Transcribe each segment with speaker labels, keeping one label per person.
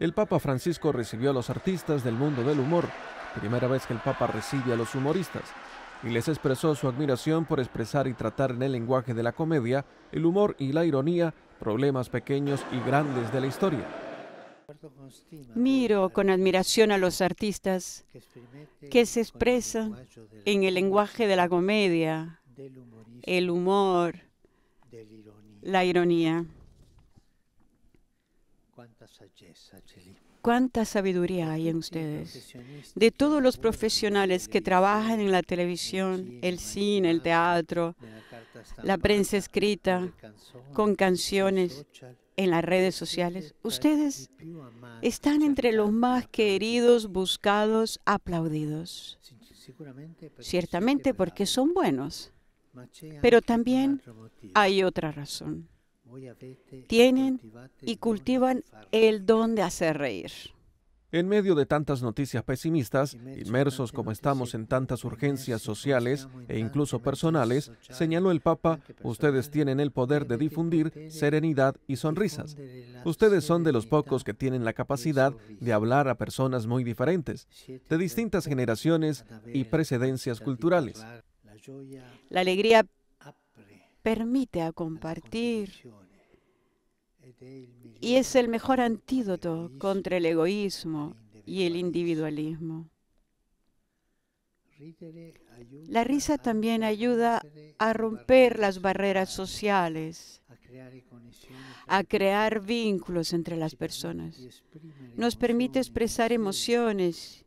Speaker 1: el Papa Francisco recibió a los artistas del mundo del humor, primera vez que el Papa recibe a los humoristas, y les expresó su admiración por expresar y tratar en el lenguaje de la comedia, el humor y la ironía, problemas pequeños y grandes de la historia.
Speaker 2: Miro con admiración a los artistas que se expresan en el lenguaje de la comedia, el humor, la ironía. ¿Cuánta sabiduría hay en ustedes? De todos los profesionales que trabajan en la televisión, el cine, el teatro, la prensa escrita, con canciones, en las redes sociales, ustedes están entre los más queridos, buscados, aplaudidos. Ciertamente porque son buenos, pero también hay otra razón. Este tienen y cultivan el don de hacer reír.
Speaker 1: En medio de tantas noticias pesimistas, inmersos como estamos en tantas urgencias sociales e incluso personales, señaló el Papa, ustedes tienen el poder de difundir serenidad y sonrisas. Ustedes son de los pocos que tienen la capacidad de hablar a personas muy diferentes, de distintas generaciones y precedencias culturales. La alegría permite a compartir
Speaker 2: y es el mejor antídoto contra el egoísmo y el individualismo. La risa también ayuda a romper las barreras sociales, a crear vínculos entre las personas. Nos permite expresar emociones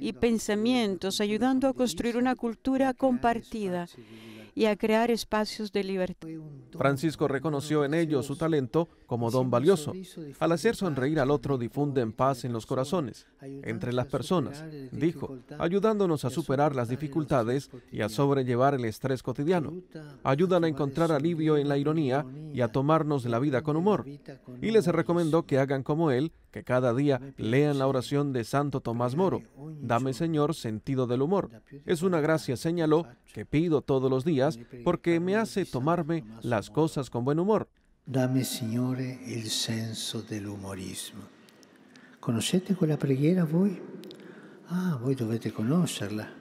Speaker 2: y pensamientos, ayudando a construir una cultura compartida y a crear espacios de libertad.
Speaker 1: Francisco reconoció en ellos su talento como don valioso. Al hacer sonreír al otro difunden paz en los corazones, entre las personas, dijo, ayudándonos a superar las dificultades y a sobrellevar el estrés cotidiano. Ayudan a encontrar alivio en la ironía y a tomarnos la vida con humor. Y les recomendó que hagan como él que cada día lean la oración de Santo Tomás Moro. Dame, Señor, sentido del humor. Es una gracia, señaló, que pido todos los días porque me hace tomarme las cosas con buen humor.
Speaker 2: Dame, señor el senso del ¿Conocete con la preghiera voi? Ah,
Speaker 1: voy dovete conocerla.